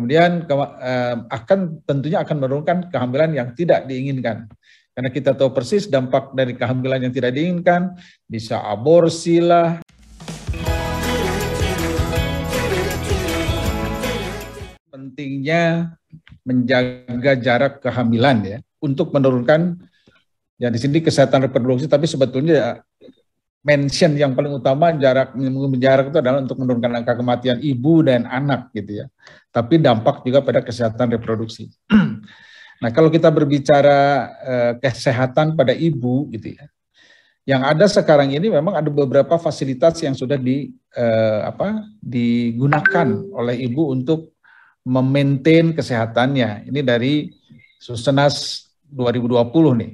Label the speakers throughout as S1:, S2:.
S1: Kemudian ke, eh, akan tentunya akan menurunkan kehamilan yang tidak diinginkan. Karena kita tahu persis dampak dari kehamilan yang tidak diinginkan, bisa aborsi lah. Pentingnya menjaga jarak kehamilan ya untuk menurunkan ya di sini kesehatan reproduksi tapi sebetulnya mention yang paling utama jarak jarak itu adalah untuk menurunkan angka kematian ibu dan anak gitu ya. Tapi dampak juga pada kesehatan reproduksi. nah, kalau kita berbicara eh, kesehatan pada ibu gitu ya. Yang ada sekarang ini memang ada beberapa fasilitas yang sudah di eh, apa digunakan oleh ibu untuk memaintain kesehatannya. Ini dari Susenas 2020 nih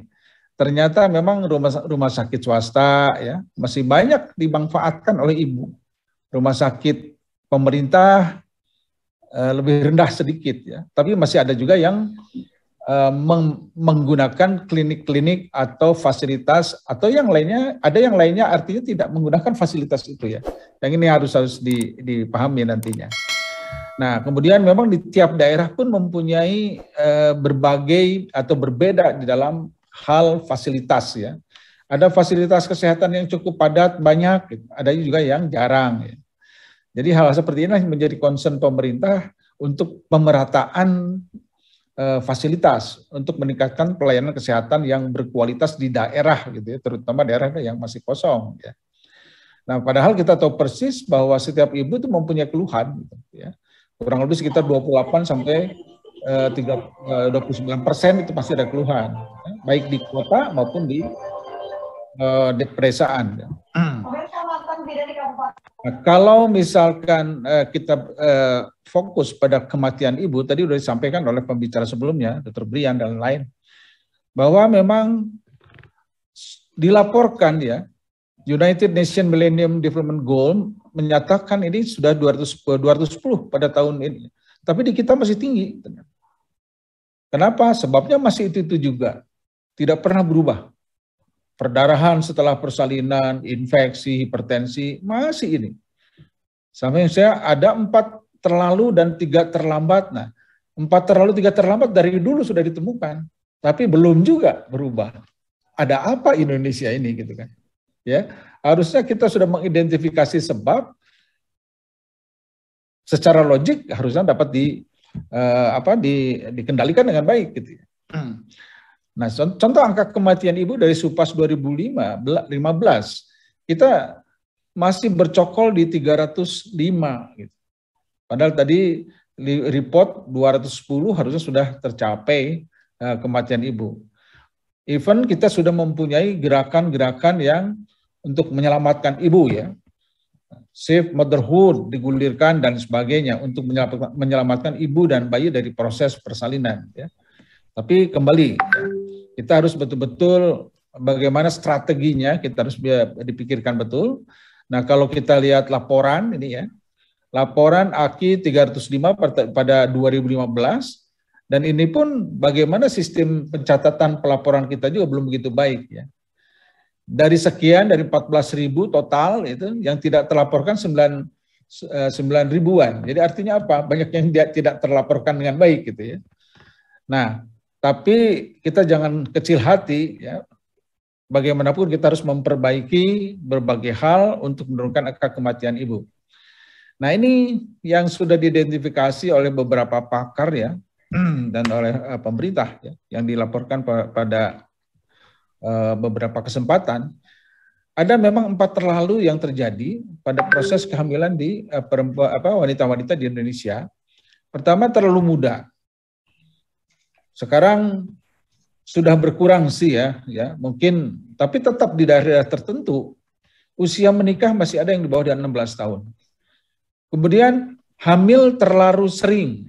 S1: ternyata memang rumah, rumah sakit swasta ya masih banyak dimanfaatkan oleh ibu. Rumah sakit pemerintah eh, lebih rendah sedikit ya, tapi masih ada juga yang eh, menggunakan klinik-klinik atau fasilitas atau yang lainnya, ada yang lainnya artinya tidak menggunakan fasilitas itu ya. Yang ini harus harus dipahami nantinya. Nah, kemudian memang di tiap daerah pun mempunyai eh, berbagai atau berbeda di dalam hal fasilitas ya. Ada fasilitas kesehatan yang cukup padat banyak, ada juga yang jarang. Ya. Jadi hal seperti ini menjadi concern pemerintah untuk pemerataan eh, fasilitas untuk meningkatkan pelayanan kesehatan yang berkualitas di daerah gitu ya, terutama daerah yang masih kosong ya. Nah, padahal kita tahu persis bahwa setiap ibu itu mempunyai keluhan gitu ya. Kurang lebih sekitar 28 sampai eh, 3, eh, 29 persen itu pasti ada keluhan baik di kota maupun di uh, eh, depresaan. Nah, kalau misalkan uh, kita uh, fokus pada kematian ibu, tadi sudah disampaikan oleh pembicara sebelumnya, Dr. Brian dan lain, bahwa memang dilaporkan ya United Nations Millennium Development Goal menyatakan ini sudah 200, 210 pada tahun ini. Tapi di kita masih tinggi. Kenapa? Sebabnya masih itu-itu juga tidak pernah berubah. Perdarahan setelah persalinan, infeksi, hipertensi, masih ini. Sampai saya ada empat terlalu dan tiga terlambat. Nah, empat terlalu, tiga terlambat dari dulu sudah ditemukan. Tapi belum juga berubah. Ada apa Indonesia ini gitu kan. Ya, harusnya kita sudah mengidentifikasi sebab secara logik harusnya dapat di eh, apa di, dikendalikan dengan baik gitu ya. hmm. Nah, contoh angka kematian ibu dari Supas 2015, kita masih bercokol di 305 gitu. Padahal tadi report 210 harusnya sudah tercapai uh, kematian ibu. Even kita sudah mempunyai gerakan-gerakan yang untuk menyelamatkan ibu ya. Safe motherhood digulirkan dan sebagainya untuk menyelamatkan, ibu dan bayi dari proses persalinan ya. Tapi kembali ya. Kita harus betul-betul bagaimana strateginya kita harus dipikirkan betul. Nah, kalau kita lihat laporan ini ya, laporan AKI 305 pada 2015 dan ini pun bagaimana sistem pencatatan pelaporan kita juga belum begitu baik ya. Dari sekian dari 14.000 total itu yang tidak terlaporkan 9 9 eh, ribuan. Jadi artinya apa? Banyak yang tidak terlaporkan dengan baik gitu ya. Nah, tapi kita jangan kecil hati ya. Bagaimanapun kita harus memperbaiki berbagai hal untuk menurunkan angka kematian ibu. Nah ini yang sudah diidentifikasi oleh beberapa pakar ya dan oleh eh, pemerintah ya, yang dilaporkan pada eh, beberapa kesempatan ada memang empat terlalu yang terjadi pada proses kehamilan di eh, perempuan apa, wanita -wanita di Indonesia. Pertama terlalu muda. Sekarang sudah berkurang sih ya, ya mungkin tapi tetap di daerah tertentu usia menikah masih ada yang di bawah 16 tahun. Kemudian hamil terlalu sering,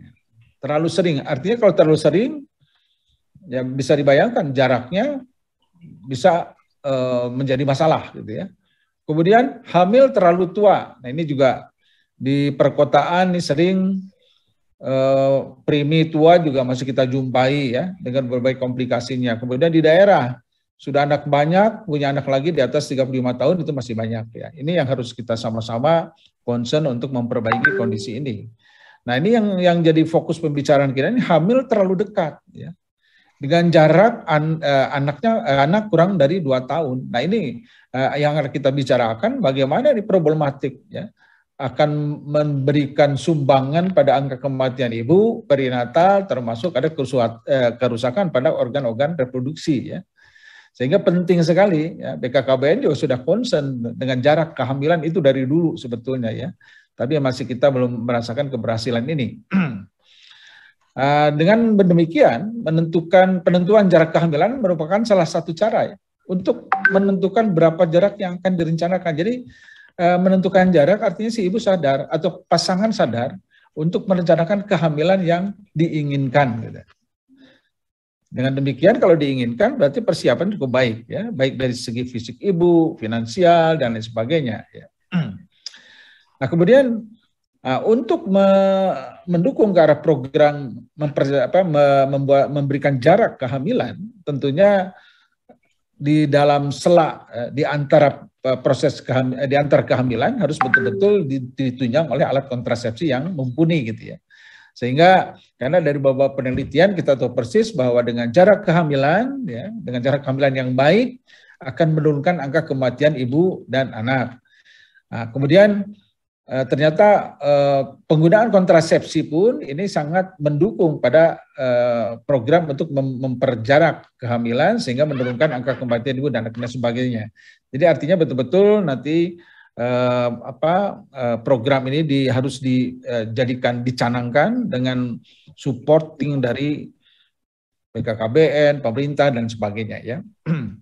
S1: terlalu sering. Artinya kalau terlalu sering, ya bisa dibayangkan jaraknya bisa e, menjadi masalah gitu ya. Kemudian hamil terlalu tua. Nah ini juga di perkotaan ini sering Eh, primi tua juga masih kita jumpai ya dengan berbagai komplikasinya. Kemudian di daerah sudah anak banyak, punya anak lagi di atas 35 tahun itu masih banyak ya. Ini yang harus kita sama-sama concern untuk memperbaiki kondisi ini. Nah, ini yang yang jadi fokus pembicaraan kita ini hamil terlalu dekat ya. Dengan jarak an, eh, anaknya eh, anak kurang dari dua tahun. Nah, ini eh, yang kita bicarakan bagaimana ini problematik ya akan memberikan sumbangan pada angka kematian ibu perinatal termasuk ada kerusuat, eh, kerusakan pada organ-organ reproduksi ya. Sehingga penting sekali ya BKKBN juga sudah concern dengan jarak kehamilan itu dari dulu sebetulnya ya. Tapi masih kita belum merasakan keberhasilan ini. Ah, dengan demikian, menentukan penentuan jarak kehamilan merupakan salah satu cara ya, untuk menentukan berapa jarak yang akan direncanakan. Jadi Eh, menentukan jarak artinya si ibu sadar atau pasangan sadar untuk merencanakan kehamilan yang diinginkan. Gitu. Dengan demikian kalau diinginkan berarti persiapan cukup baik ya, baik dari segi fisik ibu, finansial dan lain sebagainya. Ya. Nah kemudian eh, untuk me mendukung ke arah program apa, me membuat, memberikan jarak kehamilan, tentunya di dalam sela eh, di antara eh, proses eh, di antar kehamilan harus betul-betul ditunjang oleh alat kontrasepsi yang mumpuni gitu ya. Sehingga karena dari beberapa penelitian kita tahu persis bahwa dengan jarak kehamilan ya, dengan jarak kehamilan yang baik akan menurunkan angka kematian ibu dan anak. Nah, kemudian Eh, ternyata eh, penggunaan kontrasepsi pun ini sangat mendukung pada eh, program untuk memperjarak kehamilan sehingga menurunkan angka kematian ibu dan anak sebagainya. Jadi artinya betul-betul nanti apa program ini di, harus dijadikan dicanangkan dengan supporting dari BKKBN, pemerintah dan sebagainya ya.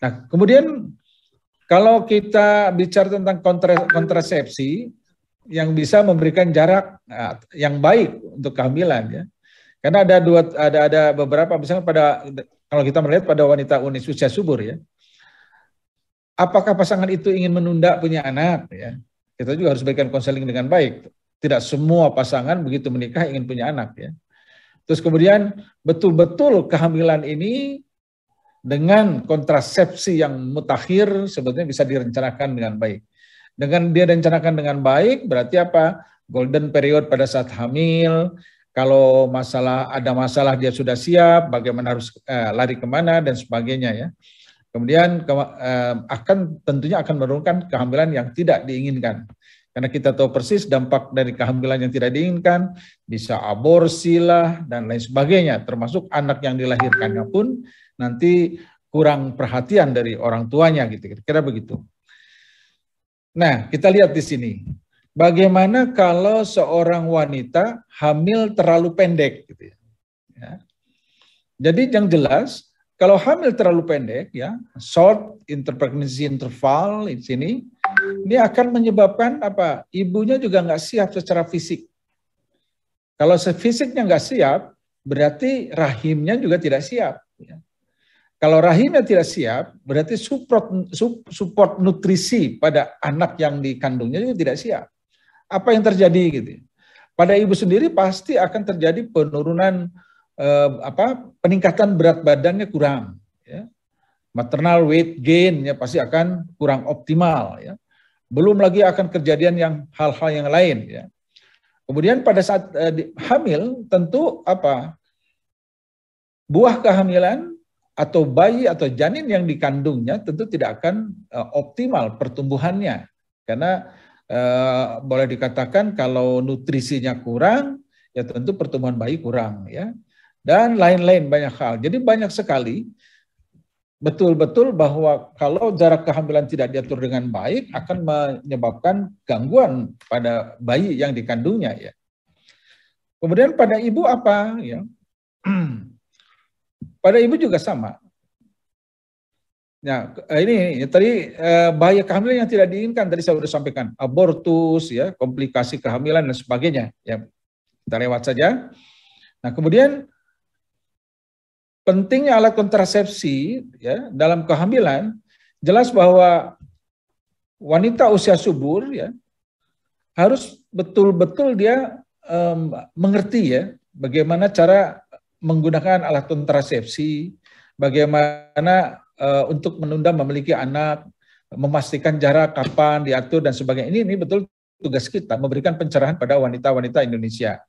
S1: Nah, kemudian kalau kita bicara tentang kontrasepsi yang bisa memberikan jarak ah, yang baik untuk kehamilan ya. Karena ada dua ada ada beberapa misalnya pada kalau kita melihat pada wanita unis usia subur ya. Apakah pasangan itu ingin menunda punya anak ya? Kita juga harus berikan konseling dengan baik. Tidak semua pasangan begitu menikah ingin punya anak ya. Terus kemudian betul-betul kehamilan ini dengan kontrasepsi yang mutakhir sebetulnya bisa direncanakan dengan baik. Dengan dia direncanakan dengan baik berarti apa? Golden period pada saat hamil, kalau masalah ada masalah dia sudah siap, bagaimana harus eh, lari kemana dan sebagainya ya. Kemudian ke, eh, akan tentunya akan menurunkan kehamilan yang tidak diinginkan. Karena kita tahu persis dampak dari kehamilan yang tidak diinginkan, bisa aborsi lah dan lain sebagainya, termasuk anak yang dilahirkannya pun nanti kurang perhatian dari orang tuanya gitu kira-kira begitu. Nah, kita lihat di sini. Bagaimana kalau seorang wanita hamil terlalu pendek gitu ya. ya. Jadi yang jelas kalau hamil terlalu pendek ya, short interpregnancy interval di sini, ini akan menyebabkan apa? Ibunya juga nggak siap secara fisik. Kalau fisiknya nggak siap, berarti rahimnya juga tidak siap. Ya. Kalau rahimnya tidak siap, berarti support, support nutrisi pada anak yang dikandungnya juga tidak siap. Apa yang terjadi gitu? Pada ibu sendiri pasti akan terjadi penurunan eh, apa peningkatan berat badannya kurang. Ya. Maternal weight gain ya pasti akan kurang optimal. Ya. Belum lagi akan kejadian yang hal-hal yang lain. Ya. Kemudian pada saat eh, hamil tentu apa buah kehamilan atau bayi atau janin yang dikandungnya tentu tidak akan uh, optimal pertumbuhannya karena uh, boleh dikatakan kalau nutrisinya kurang ya tentu pertumbuhan bayi kurang ya dan lain-lain banyak hal jadi banyak sekali betul-betul bahwa kalau jarak kehamilan tidak diatur dengan baik akan menyebabkan gangguan pada bayi yang dikandungnya ya kemudian pada ibu apa ya Pada ibu juga sama. Nah, ini tadi eh, bahaya kehamilan yang tidak diinginkan tadi saya sudah sampaikan, abortus ya, komplikasi kehamilan dan sebagainya ya. Kita lewat saja. Nah, kemudian pentingnya alat kontrasepsi ya dalam kehamilan jelas bahwa wanita usia subur ya harus betul-betul dia um, mengerti ya bagaimana cara menggunakan alat kontrasepsi, bagaimana uh, untuk menunda memiliki anak, memastikan jarak kapan diatur dan sebagainya. Ini ini betul tugas kita memberikan pencerahan pada wanita-wanita Indonesia.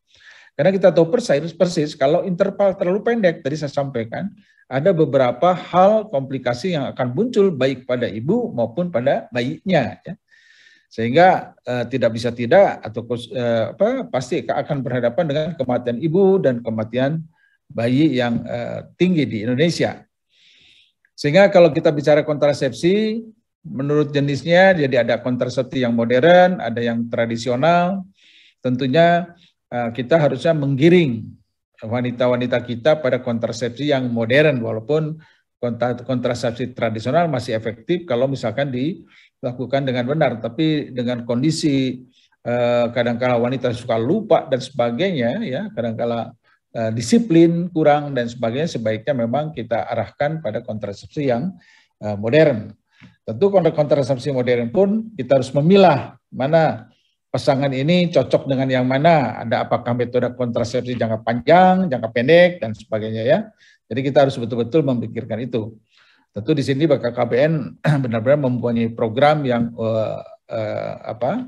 S1: Karena kita tahu persis, persis kalau interval terlalu pendek, tadi saya sampaikan, ada beberapa hal komplikasi yang akan muncul baik pada ibu maupun pada bayinya. Ya. Sehingga eh, tidak bisa tidak atau eh, apa, pasti akan berhadapan dengan kematian ibu dan kematian bayi yang eh, tinggi di Indonesia. Sehingga kalau kita bicara kontrasepsi, menurut jenisnya, jadi ada kontrasepsi yang modern, ada yang tradisional. Tentunya eh, kita harusnya menggiring wanita-wanita kita pada kontrasepsi yang modern, walaupun kontrasepsi tradisional masih efektif kalau misalkan dilakukan dengan benar. Tapi dengan kondisi kadang eh, -kadang wanita suka lupa dan sebagainya, ya kadang -kadang Eh, disiplin kurang dan sebagainya sebaiknya memang kita arahkan pada kontrasepsi yang eh, modern. Tentu kontrasepsi modern pun kita harus memilah mana pasangan ini cocok dengan yang mana, ada apakah metode kontrasepsi jangka panjang, jangka pendek dan sebagainya ya. Jadi kita harus betul-betul memikirkan itu. Tentu di sini BKKBN benar-benar mempunyai program yang uh, uh, apa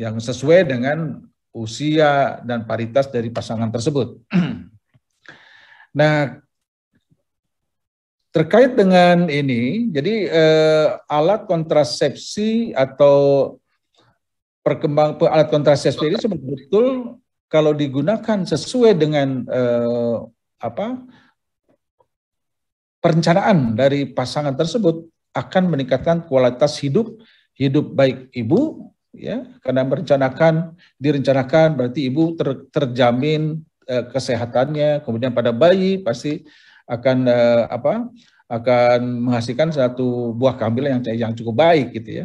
S1: yang sesuai dengan usia dan paritas dari pasangan tersebut. nah, terkait dengan ini, jadi eh, alat kontrasepsi atau perkembang alat kontrasepsi ini sebetulnya kalau digunakan sesuai dengan eh, apa perencanaan dari pasangan tersebut akan meningkatkan kualitas hidup hidup baik ibu ya karena merencanakan direncanakan berarti ibu ter, terjamin eh, kesehatannya kemudian pada bayi pasti akan eh, apa akan menghasilkan satu buah kambing yang yang cukup baik gitu ya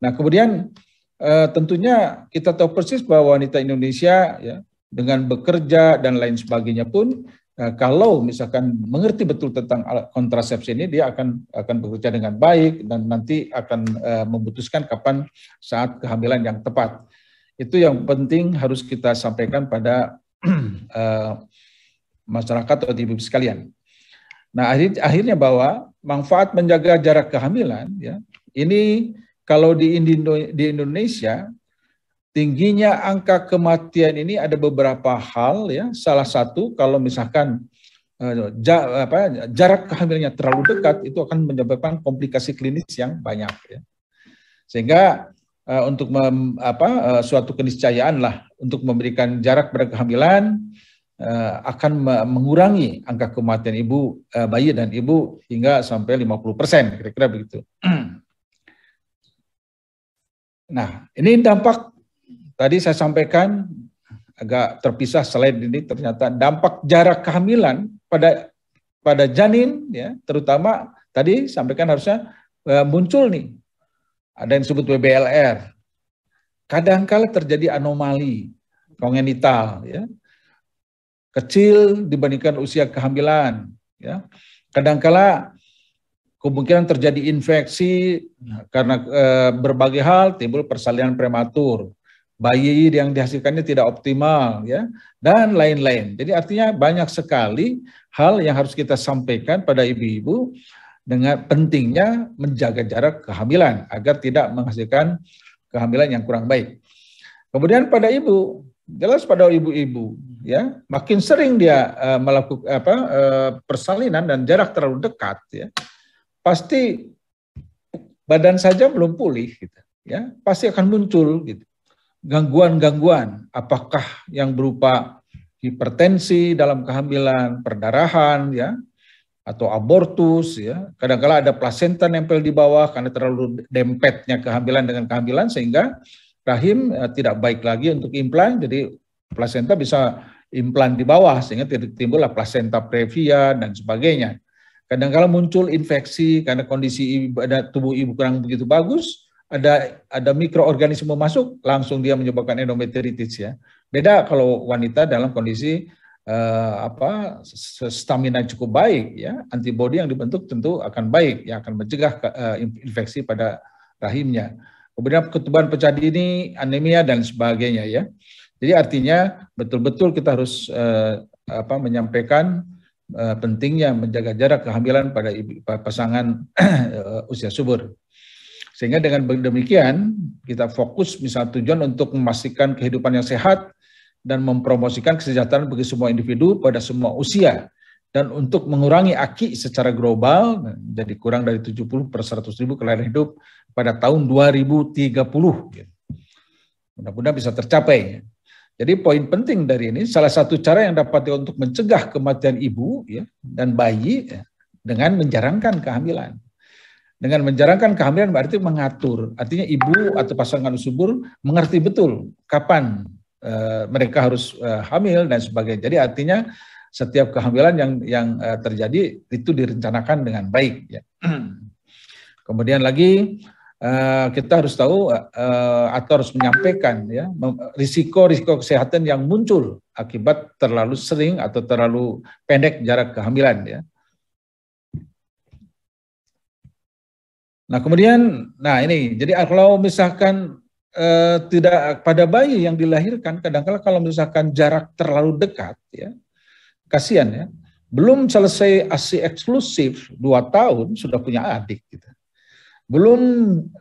S1: nah kemudian eh, tentunya kita tahu persis bahwa wanita Indonesia ya dengan bekerja dan lain sebagainya pun Eh, kalau misalkan mengerti betul tentang kontrasepsi ini dia akan akan bekerja dengan baik dan nanti akan eh, memutuskan kapan saat kehamilan yang tepat. Itu yang penting harus kita sampaikan pada eh, masyarakat atau ibu sekalian. Nah, akhirnya bahwa manfaat menjaga jarak kehamilan ya. Ini kalau di Indonesia tingginya angka kematian ini ada beberapa hal ya. Salah satu kalau misalkan eh, jarak kehamilannya terlalu dekat itu akan menyebabkan komplikasi klinis yang banyak ya. Sehingga eh, untuk mem, apa eh, suatu keniscayaan lah untuk memberikan jarak pada kehamilan akan mengurangi angka kematian ibu bayi dan ibu hingga sampai 50% kira-kira begitu. Nah, ini dampak Tadi saya sampaikan agak terpisah slide ini ternyata dampak jarak kehamilan pada pada janin ya terutama tadi sampaikan harusnya e, muncul nih ada yang disebut WBLR. Kadangkala terjadi anomali kongenital ya. Kecil dibandingkan usia kehamilan ya. Kadangkala kemungkinan terjadi infeksi nah, karena e, berbagai hal timbul persalinan prematur bayi yang dihasilkannya tidak optimal ya dan lain-lain. Jadi artinya banyak sekali hal yang harus kita sampaikan pada ibu-ibu dengan pentingnya menjaga jarak kehamilan agar tidak menghasilkan kehamilan yang kurang baik. Kemudian pada ibu, jelas pada ibu-ibu ya, makin sering dia uh, melakukan apa uh, persalinan dan jarak terlalu dekat ya, pasti badan saja belum pulih gitu ya, pasti akan muncul gitu gangguan-gangguan, apakah yang berupa hipertensi dalam kehamilan, perdarahan, ya, atau abortus, ya. Kadang-kala ada plasenta nempel di bawah karena terlalu dempetnya kehamilan dengan kehamilan sehingga rahim ya, tidak baik lagi untuk implan, jadi plasenta bisa implan di bawah sehingga timbullah plasenta previa dan sebagainya. Kadang-kala muncul infeksi karena kondisi tubuh ibu kurang begitu bagus, ada ada mikroorganisme masuk langsung dia menyebabkan endometritis ya. Beda kalau wanita dalam kondisi eh, apa stamina cukup baik ya, antibodi yang dibentuk tentu akan baik ya akan mencegah eh, infeksi pada rahimnya. Kemudian ketuban pecah dini, anemia dan sebagainya ya. Jadi artinya betul-betul kita harus eh, apa menyampaikan uh, pentingnya menjaga jarak kehamilan pada pasangan eh, usia subur. Sehingga dengan demikian kita fokus misalnya tujuan untuk memastikan kehidupan yang sehat dan mempromosikan kesejahteraan bagi semua individu pada semua usia dan untuk mengurangi aki secara global jadi kurang dari 70 per 100 ribu kelahiran hidup pada tahun 2030. Mudah-mudahan bisa tercapai. Jadi poin penting dari ini salah satu cara yang dapat untuk mencegah kematian ibu ya, dan bayi ya, dengan menjarangkan kehamilan. Dengan menjarangkan kehamilan berarti mengatur. Artinya ibu atau pasangan subur mengerti betul kapan uh, mereka harus uh, hamil dan sebagainya. Jadi artinya setiap kehamilan yang yang uh, terjadi itu direncanakan dengan baik. Ya. Kemudian lagi Uh, kita harus tahu uh, atau harus menyampaikan ya risiko-risiko kesehatan yang muncul akibat terlalu sering atau terlalu pendek jarak kehamilan ya. Nah kemudian, nah ini, jadi kalau misalkan eh, tidak pada bayi yang dilahirkan, kadangkala -kadang kalau misalkan jarak terlalu dekat, ya kasihan ya, belum selesai asi eksklusif dua tahun sudah punya adik, gitu. belum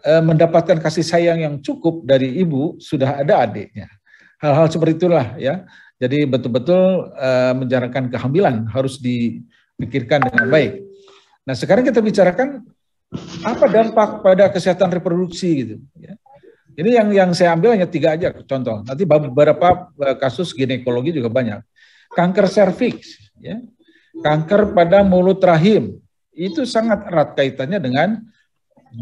S1: eh, mendapatkan kasih sayang yang cukup dari ibu sudah ada adiknya. Hal-hal seperti itulah ya. Jadi betul-betul eh, menjarakan kehamilan harus dipikirkan dengan baik. Nah sekarang kita bicarakan apa dampak pada kesehatan reproduksi gitu. Ya. Ini yang yang saya ambil hanya tiga aja contoh. Nanti beberapa eh, kasus ginekologi juga banyak. Kanker serviks, ya. kanker pada mulut rahim itu sangat erat kaitannya dengan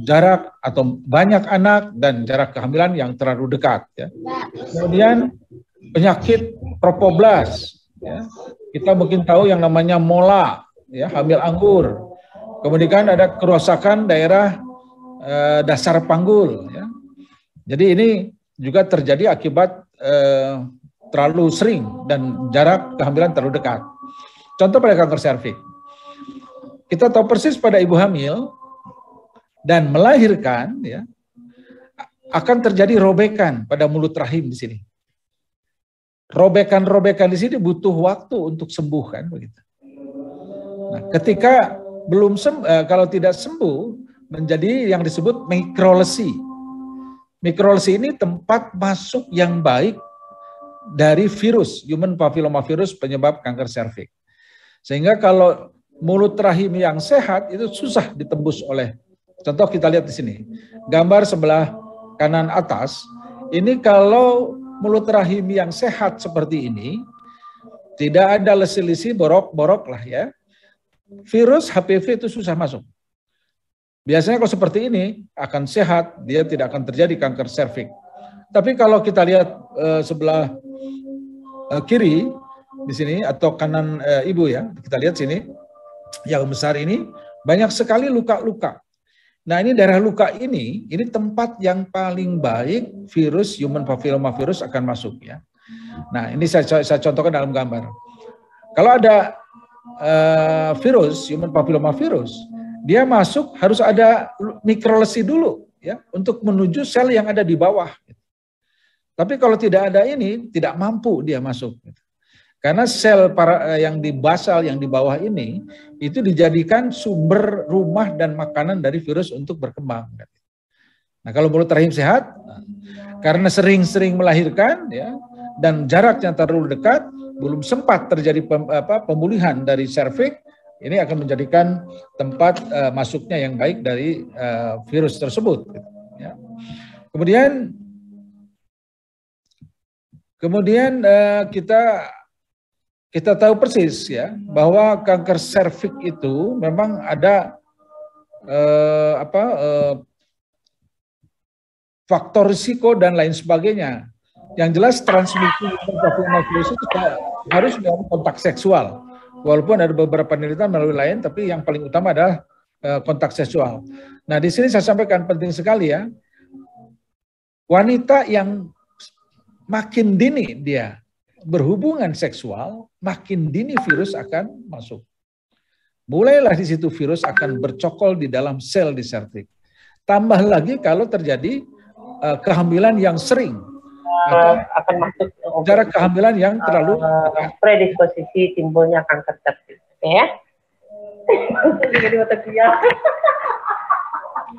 S1: jarak atau banyak anak dan jarak kehamilan yang terlalu dekat. Ya. Kemudian penyakit propoblas, ya. kita mungkin tahu yang namanya mola, ya, hamil anggur, Kemudian ada kerusakan daerah eh, dasar panggul. Ya. Jadi ini juga terjadi akibat eh, terlalu sering dan jarak kehamilan terlalu dekat. Contoh pada kanker serviks. Kita tahu persis pada ibu hamil dan melahirkan ya akan terjadi robekan pada mulut rahim di sini. Robekan-robekan di sini butuh waktu untuk sembuh kan begitu. Nah, ketika belum sembuh, eh, kalau tidak sembuh menjadi yang disebut mikrolesi. Mikrolesi ini tempat masuk yang baik dari virus, human papilloma virus penyebab kanker serviks. Sehingga kalau mulut rahim yang sehat itu susah ditembus oleh Contoh kita lihat di sini. Gambar sebelah kanan atas, ini kalau mulut rahim yang sehat seperti ini, tidak ada lesi-lesi borok-borok lah ya virus HPV itu susah masuk. Biasanya kalau seperti ini akan sehat, dia tidak akan terjadi kanker serviks. Tapi kalau kita lihat e, sebelah e, kiri di sini atau kanan e, ibu ya, kita lihat sini yang besar ini banyak sekali luka-luka. Nah ini daerah luka ini, ini tempat yang paling baik virus human papilloma virus akan masuk ya. Nah ini saya, saya contohkan dalam gambar. Kalau ada uh, virus, human papilloma virus, dia masuk harus ada mikrolesi dulu ya untuk menuju sel yang ada di bawah. Tapi kalau tidak ada ini, tidak mampu dia masuk. Karena sel para, eh, yang di basal, yang di bawah ini, itu dijadikan sumber rumah dan makanan dari virus untuk berkembang. Nah kalau mulut rahim sehat, karena sering-sering melahirkan ya dan jaraknya terlalu dekat, belum sempat terjadi pem, apa, pemulihan dari cervix, ini akan menjadikan tempat uh, masuknya yang baik dari uh, virus tersebut. ya. Kemudian, kemudian uh, kita kita tahu persis ya bahwa kanker serviks itu memang ada uh, apa uh, faktor risiko dan lain sebagainya. Yang jelas transmisi virus itu harus dalam kontak seksual. Walaupun ada beberapa penelitian melalui lain, tapi yang paling utama adalah eh, kontak seksual. Nah, di sini saya sampaikan penting sekali ya. Wanita yang makin dini dia berhubungan seksual, makin dini virus akan masuk. Mulailah di situ virus akan bercokol di dalam sel di Tambah lagi kalau terjadi eh, kehamilan yang sering uh, akan masuk jarak kehamilan yang terlalu uh, predisposisi timbulnya kanker cervix ya jadi otak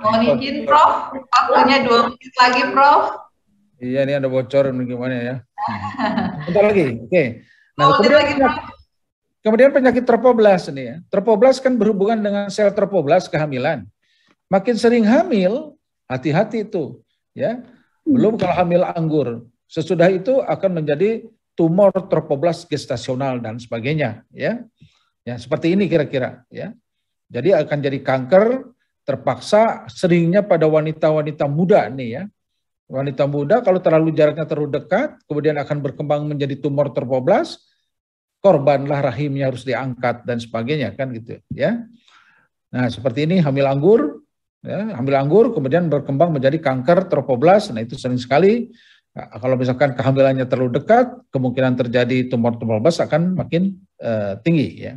S1: mohon izin prof waktunya dua menit lagi prof iya ini ada bocor gimana ya bentar lagi oke okay. nah, kemudian, lagi, prof. kemudian penyakit terpoblas ini ya terpoblas kan berhubungan dengan sel terpoblas kehamilan makin sering hamil hati-hati itu ya belum hmm. kalau hamil anggur. Sesudah itu akan menjadi tumor tropoblas gestasional dan sebagainya, ya. Ya, seperti ini kira-kira, ya. Jadi akan jadi kanker terpaksa seringnya pada wanita-wanita muda nih ya. Wanita muda kalau terlalu jaraknya terlalu dekat, kemudian akan berkembang menjadi tumor terpoblas, korbanlah rahimnya harus diangkat dan sebagainya kan gitu ya. Nah, seperti ini hamil anggur ya, hamil anggur kemudian berkembang menjadi kanker trofoblas. Nah itu sering sekali. Nah, kalau misalkan kehamilannya terlalu dekat, kemungkinan terjadi tumor trofoblas akan makin uh, tinggi ya.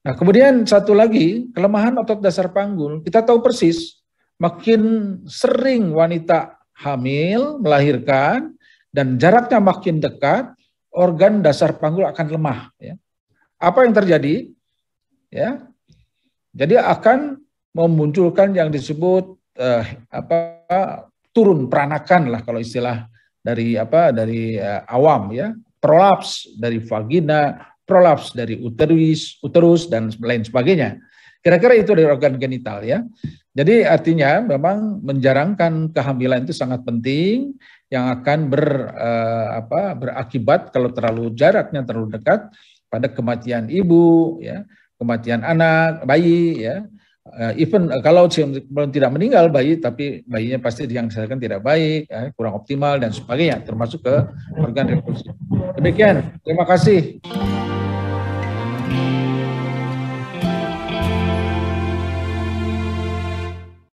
S1: Nah kemudian satu lagi kelemahan otot dasar panggul. Kita tahu persis makin sering wanita hamil melahirkan dan jaraknya makin dekat, organ dasar panggul akan lemah. Ya. Apa yang terjadi? Ya, jadi akan memunculkan yang disebut eh, apa turun peranakan lah kalau istilah dari apa dari eh, awam ya prolaps dari vagina prolaps dari uterus uterus dan lain sebagainya kira-kira itu dari organ genital ya jadi artinya memang menjarangkan kehamilan itu sangat penting yang akan ber eh, apa berakibat kalau terlalu jaraknya terlalu dekat pada kematian ibu ya kematian anak bayi ya uh, even uh, kalau belum tidak meninggal bayi tapi bayinya pasti yang dihasilkan tidak baik, eh, kurang optimal dan sebagainya termasuk ke organ reproduksi. Demikian, terima kasih.